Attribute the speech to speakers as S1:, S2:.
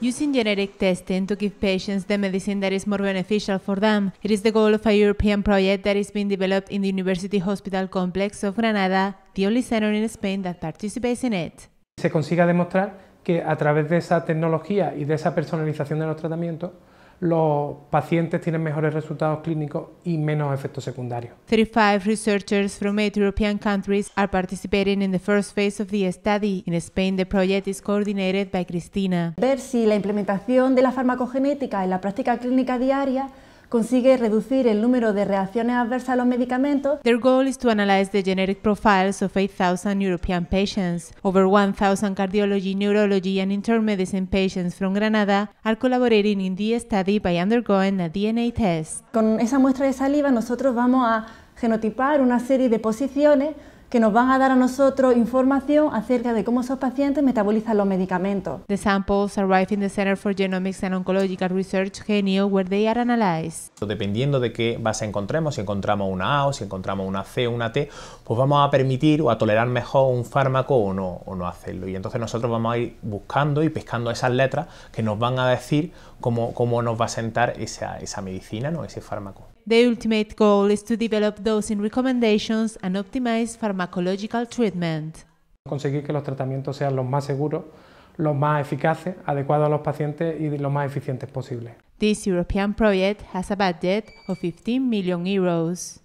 S1: Using genetic testing to give patients the medicine that is more beneficial for them, it is the goal of a European project that is being developed in the University Hospital Complex of Granada, the only center in Spain that participates in it.
S2: Se consigue demostrar que a través de esa tecnología y de esa personalización de los tratamientos los pacientes tienen mejores resultados clínicos y menos efectos secundarios.
S1: 35 researchers from eight European countries are participating in the first phase of the study. In Spain, the project is coordinated by Cristina. Ver si
S3: la implementación de la farmacogenética en la práctica clínica diaria consigue reducir el
S1: número de reacciones adversas a los medicamentos. Their goal is to analyze the genetic profiles of 8,000 European patients. Over 1,000 cardiology, neurology and internal medicine patients from Granada are collaborating in the study by undergoing a DNA test. Con esa muestra
S3: de saliva nosotros vamos a genotipar una serie de posiciones que nos van a dar a
S1: nosotros información acerca de cómo esos pacientes metabolizan los medicamentos. The samples arrive in the Center for Genomics and Oncological Research, Genio, where they are analyzed.
S4: Dependiendo de qué base encontremos, si encontramos una A o si encontramos una C o una T, pues vamos a permitir o a tolerar mejor un fármaco o no, o no hacerlo. Y entonces nosotros vamos a ir buscando y pescando esas letras que nos van a decir cómo, cómo nos va a sentar esa, esa medicina, ¿no? ese fármaco.
S1: The ultimate goal is to develop dosing recommendations and optimize pharmacology Pharmacological Treatment.
S2: Conseguir que los tratamientos sean los más seguros, los más eficaces, adecuados a los pacientes y los más eficientes posibles.
S1: This European project has a budget of 15 million euros.